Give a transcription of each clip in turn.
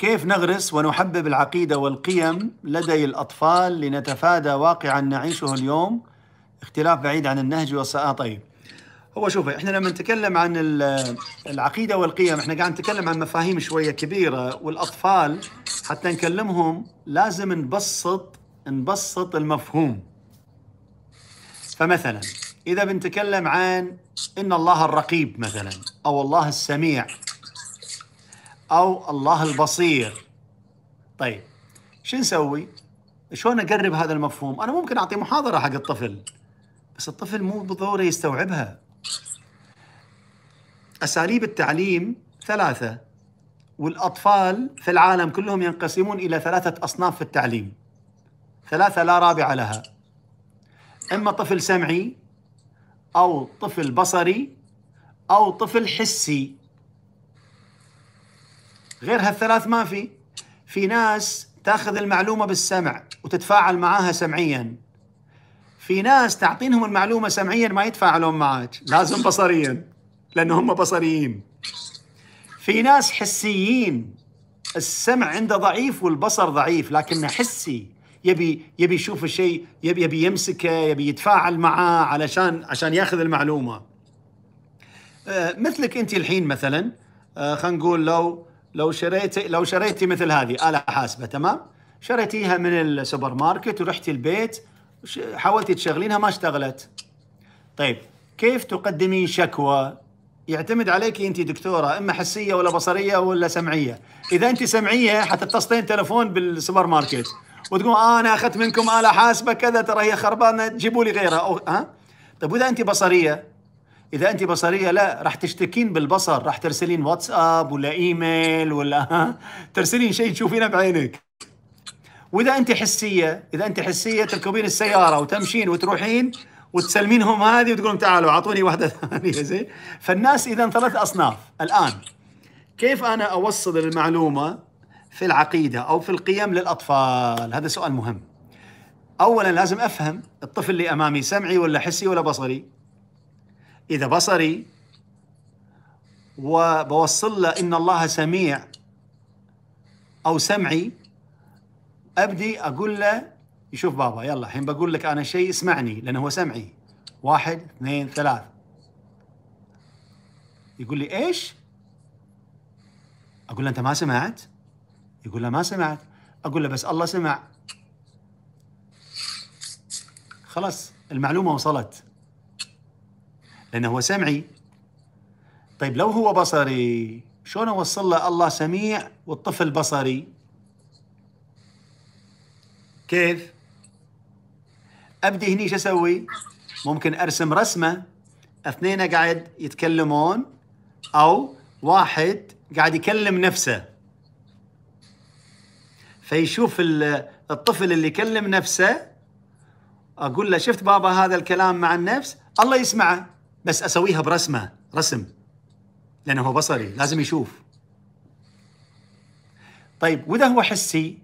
كيف نغرس ونحبب العقيدة والقيم لدي الأطفال لنتفادى واقعا نعيشه اليوم اختلاف بعيد عن النهج والساعة آه، طيب هو شوف احنا لما نتكلم عن العقيده والقيم احنا قاعد نتكلم عن مفاهيم شويه كبيره والاطفال حتى نكلمهم لازم نبسط نبسط المفهوم فمثلا اذا بنتكلم عن ان الله الرقيب مثلا او الله السميع او الله البصير طيب شو نسوي شلون اقرب هذا المفهوم انا ممكن اعطي محاضره حق الطفل بس الطفل مو بالضروره يستوعبها اساليب التعليم ثلاثه والاطفال في العالم كلهم ينقسمون الى ثلاثه اصناف في التعليم ثلاثه لا رابع لها اما طفل سمعي او طفل بصري او طفل حسي غير هالثلاث ما في في ناس تاخذ المعلومه بالسمع وتتفاعل معاها سمعيا في ناس تعطينهم المعلومه سمعيا ما يتفاعلون معك لازم بصريا لان هم بصريين في ناس حسيين السمع عنده ضعيف والبصر ضعيف لكنه حسي يبي يبي يشوف الشيء يبي يبي يمسكه يبي يتفاعل معاه علشان عشان ياخذ المعلومه أه، مثلك انت الحين مثلا أه، خلينا نقول لو لو شريت لو شريتي مثل هذه آلة حاسبة تمام شريتيها من السوبر ماركت ورحتي البيت حاولتي تشغلينها ما اشتغلت طيب كيف تقدمين شكوى يعتمد عليك انت دكتوره اما حسيه ولا بصريه ولا سمعيه اذا انت سمعيه حتتصلين تلفون بالسوبر ماركت وتقول آه انا اخذت منكم اله حاسبه كذا ترى هي خربانه جيبوا لي غيرها أو ها طيب واذا انت بصريه اذا انت بصريه لا رح تشتكين بالبصر رح ترسلين واتساب ولا ايميل ولا ها ترسلين شيء تشوفينه بعينك واذا انت حسيه اذا انت حسيه تركبين السياره وتمشين وتروحين وتسلمينهم هذه وتقولون تعالوا اعطوني واحده ثانيه زين فالناس اذا ثلاث اصناف الان كيف انا اوصل المعلومه في العقيده او في القيم للاطفال هذا سؤال مهم اولا لازم افهم الطفل اللي امامي سمعي ولا حسي ولا بصري إذا بصري وبوصل له إن الله سميع أو سمعي أبدي أقول له يشوف بابا يلا الحين بقول لك أنا شيء اسمعني لأنه هو سمعي واحد اثنين ثلاث يقول لي إيش؟ أقول له أنت ما سمعت؟ يقول له ما سمعت أقول له بس الله سمع خلاص المعلومة وصلت لأنه هو سمعي طيب لو هو بصري شلون أوصل له الله سميع والطفل بصري كيف أبدي هني شو أسوي ممكن أرسم رسمة اثنين قاعد يتكلمون أو واحد قاعد يكلم نفسه فيشوف الطفل اللي يكلم نفسه اقول له شفت بابا هذا الكلام مع النفس الله يسمعه بس اسويها برسمه رسم لانه هو بصري لازم يشوف طيب واذا هو حسي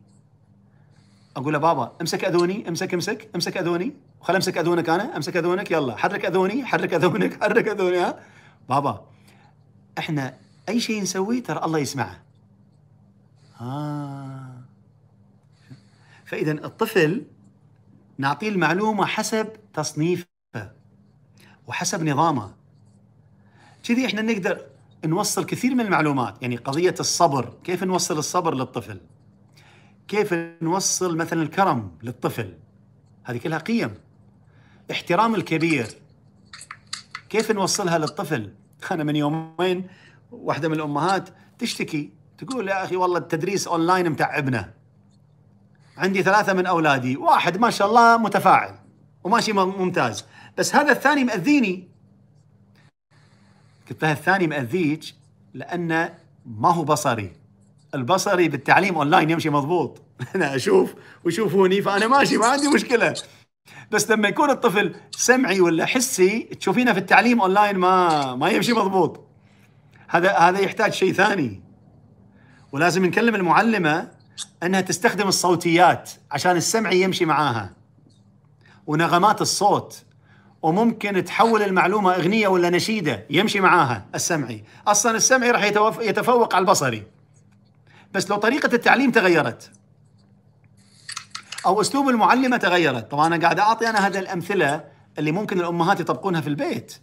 اقول له بابا امسك اذوني امسك امسك امسك اذوني خل امسك اذونك انا امسك اذونك يلا حرك اذوني حرك اذونك حرك اذوني ها بابا احنا اي شيء نسويه ترى الله يسمعه آه. فاذا الطفل نعطيه المعلومه حسب تصنيفه وحسب نظامه كذي احنا نقدر نوصل كثير من المعلومات يعني قضية الصبر كيف نوصل الصبر للطفل كيف نوصل مثلا الكرم للطفل هذه كلها قيم احترام الكبير كيف نوصلها للطفل أنا من يومين واحدة من الأمهات تشتكي تقول يا أخي والله التدريس أونلاين متعبنا عندي ثلاثة من أولادي واحد ما شاء الله متفاعل وماشي ممتاز بس هذا الثاني مأذيني قلت لها الثاني مأذيك لأنه ما هو بصري البصري بالتعليم اونلاين يمشي مضبوط انا اشوف ويشوفوني فانا ماشي ما عندي مشكله بس لما يكون الطفل سمعي ولا حسي تشوفينه في التعليم اونلاين ما ما يمشي مضبوط هذا هذا يحتاج شيء ثاني ولازم نكلم المعلمه انها تستخدم الصوتيات عشان السمعي يمشي معاها ونغمات الصوت وممكن تحول المعلومة أغنية ولا نشيدة يمشي معاها السمعي أصلا السمعي راح يتفوق على البصري بس لو طريقة التعليم تغيرت أو أسلوب المعلمة تغيرت طبعا أنا قاعد أعطي أنا هذه الأمثلة اللي ممكن الأمهات يطبقونها في البيت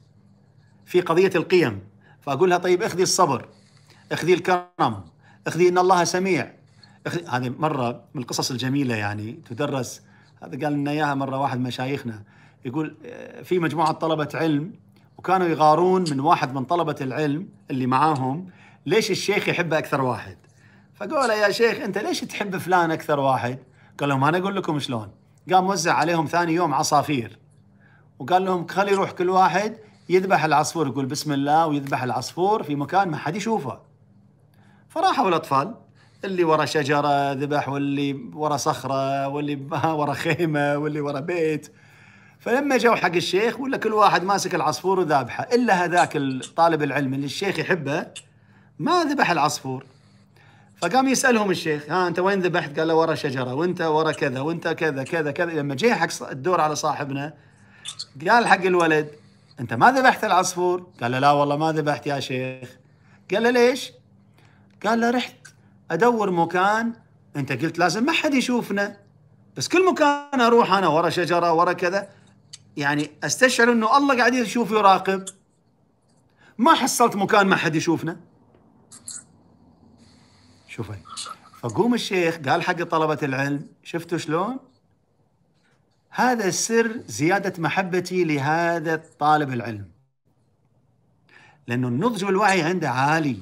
في قضية القيم فأقول لها طيب اخذي الصبر اخذي الكرم اخذي إن الله سميع أخذي... هذه مرة من القصص الجميلة يعني تدرس هذا قال لنا اياها مره واحد مشايخنا يقول آه، في مجموعه طلبه علم وكانوا يغارون من واحد من طلبه العلم اللي معاهم ليش الشيخ يحبه اكثر واحد فقال يا شيخ انت ليش تحب فلان اكثر واحد قال لهم انا اقول لكم شلون قام وزع عليهم ثاني يوم عصافير وقال لهم خلي يروح كل واحد يذبح العصفور يقول بسم الله ويذبح العصفور في مكان ما حد يشوفه فراحوا الاطفال اللي ورا شجره ذبح واللي ورا صخره واللي ورا خيمه واللي ورا بيت فلما جو حق الشيخ ولا كل واحد ماسك العصفور وذابحه الا هذاك الطالب العلم اللي الشيخ يحبه ما ذبح العصفور فقام يسالهم الشيخ ها انت وين ذبحت؟ قال له ورا شجره وانت ورا كذا وانت كذا كذا كذا لما جاء حق الدور على صاحبنا قال حق الولد انت ما ذبحت العصفور؟ قال له لا والله ما ذبحت يا شيخ قال له ليش؟ قال له رحت ادور مكان انت قلت لازم ما حد يشوفنا بس كل مكان اروح انا ورا شجره ورا كذا يعني استشعر انه الله قاعد يشوف ويراقب ما حصلت مكان ما حد يشوفنا شوفي فقوم الشيخ قال حق طلبة العلم شفتوا شلون هذا سر زيادة محبتي لهذا الطالب العلم لأنه النضج والوعي عنده عالي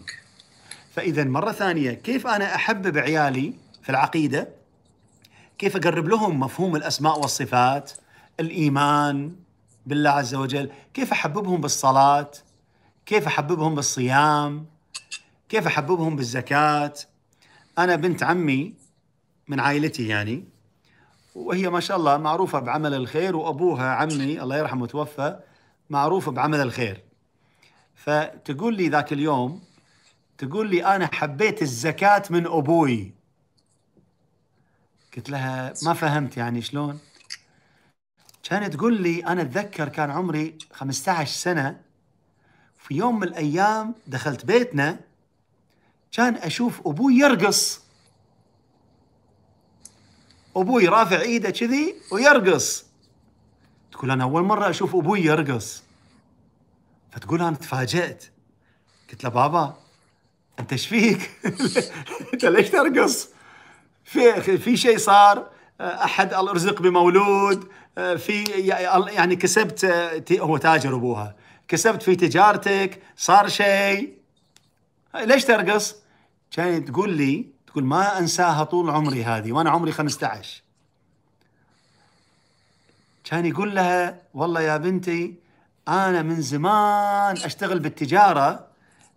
فاذا مره ثانيه كيف انا احبب عيالي في العقيده كيف اقرب لهم مفهوم الاسماء والصفات الايمان بالله عز وجل كيف احببهم بالصلاه كيف احببهم بالصيام كيف احببهم بالزكاه انا بنت عمي من عائلتي يعني وهي ما شاء الله معروفه بعمل الخير وابوها عمي الله يرحمه توفى معروف بعمل الخير فتقول لي ذاك اليوم تقول لي انا حبيت الزكاه من ابوي قلت لها ما فهمت يعني شلون كانت تقول لي انا اتذكر كان عمري 15 سنه في يوم من الايام دخلت بيتنا كان اشوف ابوي يرقص ابوي رافع ايده كذي ويرقص تقول انا اول مره اشوف ابوي يرقص فتقول انا تفاجات قلت له بابا انت ايش فيك؟ انت ليش ترقص؟ في في شيء صار احد ارزق بمولود في يعني كسبت هو تاجر ابوها كسبت في تجارتك صار شيء ليش ترقص؟ كانت تقول لي تقول ما انساها طول عمري هذه وانا عمري 15 كان يقول لها والله يا بنتي انا من زمان اشتغل بالتجاره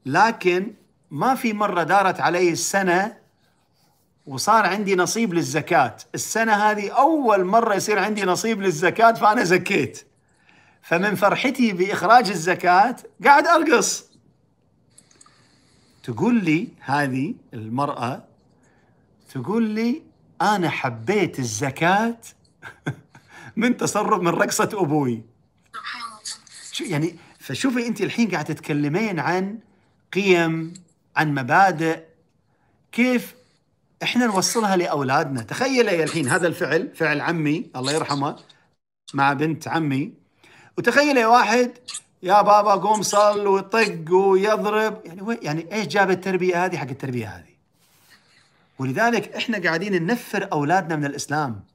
لكن ما في مرة دارت علي السنة وصار عندي نصيب للزكاة السنة هذه أول مرة يصير عندي نصيب للزكاة فأنا زكيت فمن فرحتي بإخراج الزكاة قاعد أرقص تقول لي هذه المرأة تقول لي أنا حبيت الزكاة من تصرف من رقصة أبوي شو يعني فشوفي أنت الحين قاعد تتكلمين عن قيم عن مبادئ كيف احنا نوصلها لاولادنا تخيل يا الحين هذا الفعل فعل عمي الله يرحمه مع بنت عمي وتخيل يا واحد يا بابا قوم صل ويطق ويضرب يعني وين يعني ايش جاب التربيه هذه حق التربيه هذه ولذلك احنا قاعدين ننفر اولادنا من الاسلام